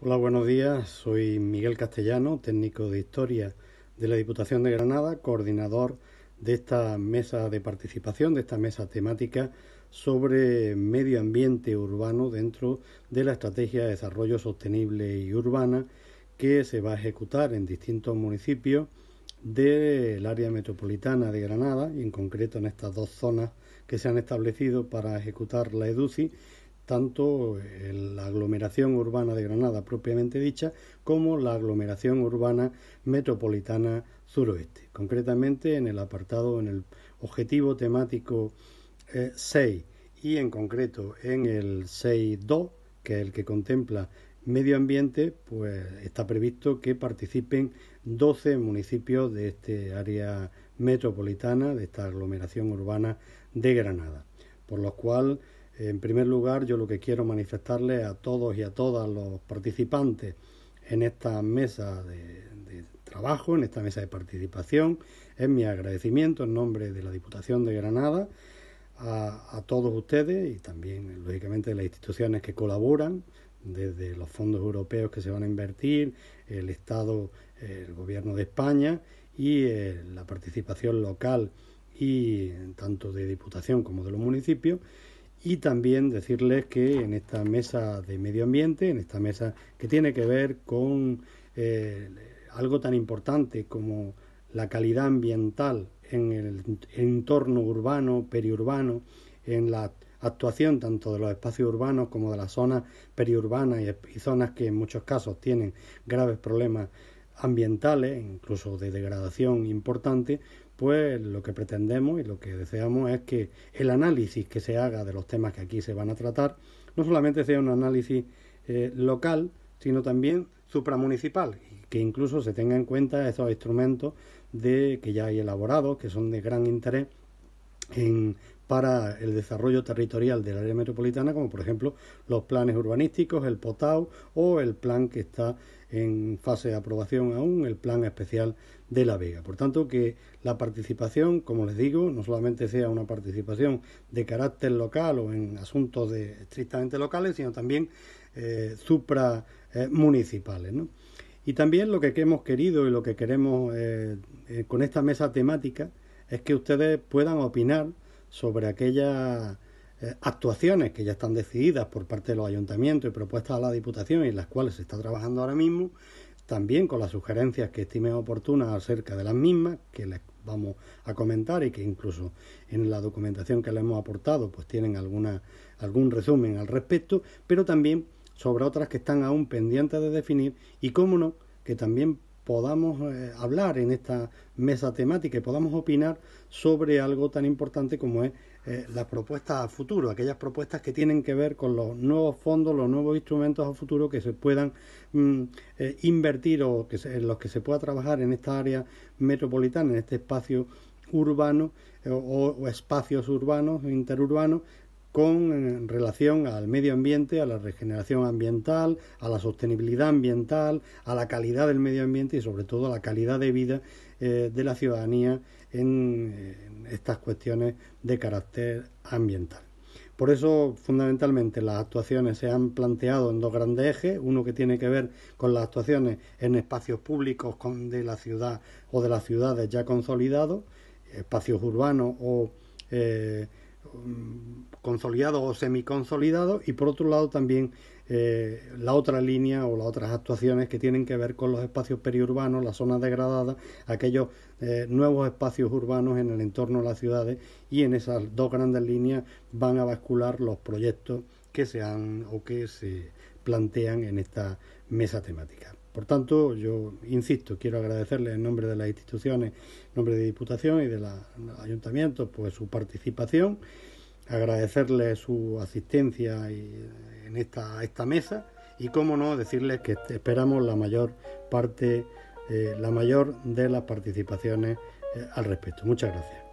Hola, buenos días. Soy Miguel Castellano, técnico de Historia de la Diputación de Granada, coordinador de esta mesa de participación, de esta mesa temática sobre medio ambiente urbano dentro de la Estrategia de Desarrollo Sostenible y Urbana que se va a ejecutar en distintos municipios del área metropolitana de Granada y en concreto en estas dos zonas que se han establecido para ejecutar la EDUCI tanto eh, la aglomeración urbana de Granada propiamente dicha como la aglomeración urbana metropolitana suroeste. Concretamente en el apartado, en el objetivo temático 6 eh, y en concreto en el 6.2, que es el que contempla medio ambiente, pues está previsto que participen 12 municipios de este área metropolitana, de esta aglomeración urbana de Granada, por lo cual en primer lugar, yo lo que quiero manifestarle a todos y a todas los participantes en esta mesa de, trabajo, en esta mesa de participación, es mi agradecimiento en nombre de la Diputación de Granada a, todos ustedes y también, lógicamente, las instituciones que colaboran, desde los fondos europeos que se van a invertir, el Estado, el Gobierno de España y eh, la participación local y tanto de Diputación como de los municipios y también decirles que en esta mesa de medio ambiente, en esta mesa que tiene que ver con eh, algo tan importante como la calidad ambiental en el entorno urbano, periurbano, en la actuación tanto de los espacios urbanos como de las zonas periurbanas y zonas que en muchos casos tienen graves problemas ambientales, incluso de degradación importante, pues lo que pretendemos y lo que deseamos es que el análisis que se haga de los temas que aquí se van a tratar no solamente sea un análisis eh, local, sino también supramunicipal, y que incluso se tenga en cuenta esos instrumentos de, que ya hay elaborados, que son de gran interés en para el desarrollo territorial del área metropolitana, como por ejemplo los planes urbanísticos, el POTAU o el plan que está en fase de aprobación aún, el plan especial de La Vega. Por tanto, que la participación, como les digo, no solamente sea una participación de carácter local o en asuntos de, estrictamente locales, sino también eh, supramunicipales. Eh, y también lo que hemos querido y lo que queremos eh, eh, con esta mesa temática es que ustedes puedan opinar sobre aquellas eh, actuaciones que ya están decididas por parte de los ayuntamientos y propuestas a la Diputación y en las cuales se está trabajando ahora mismo, también con las sugerencias que estime oportunas acerca de las mismas, que les vamos a comentar y que incluso en la documentación que le hemos aportado pues tienen alguna, algún resumen al respecto, pero también sobre otras que están aún pendientes de definir y cómo no, que también podamos eh, hablar en esta mesa temática y podamos opinar sobre algo tan importante como es eh, la las propuestas a futuro, aquellas propuestas que tienen que ver con los nuevos fondos, los nuevos instrumentos a futuro que se puedan mm, eh, invertir o que en los que se pueda trabajar en esta área metropolitana, en este espacio urbano o, o, espacios urbanos, interurbanos, con eh, relación al medio ambiente, a la regeneración ambiental, a la sostenibilidad ambiental, a la calidad del medio ambiente y sobre todo a la calidad de vida eh, de la ciudadanía eh, en, estas cuestiones de carácter ambiental. Por eso, fundamentalmente, las actuaciones se han planteado en dos grandes ejes, uno que tiene que ver con las actuaciones en espacios públicos de la ciudad o de las ciudades ya consolidados, espacios urbanos o consolidados o semiconsolidados y por otro lado también eh, la otra línea o las otras actuaciones que tienen que ver con los espacios periurbanos, las zonas degradadas, aquellos eh, nuevos espacios urbanos en el entorno de las ciudades y en esas dos grandes líneas van a bascular los proyectos que se han o que se plantean en esta mesa temática. Por tanto, yo insisto, quiero agradecerle en nombre de las instituciones, en nombre de Diputación y de los ayuntamientos, pues, ...por su participación agradecerle su asistencia en esta, esta mesa y, cómo no, decirles que esperamos la mayor parte, eh, la mayor de las participaciones eh, al respecto. Muchas gracias.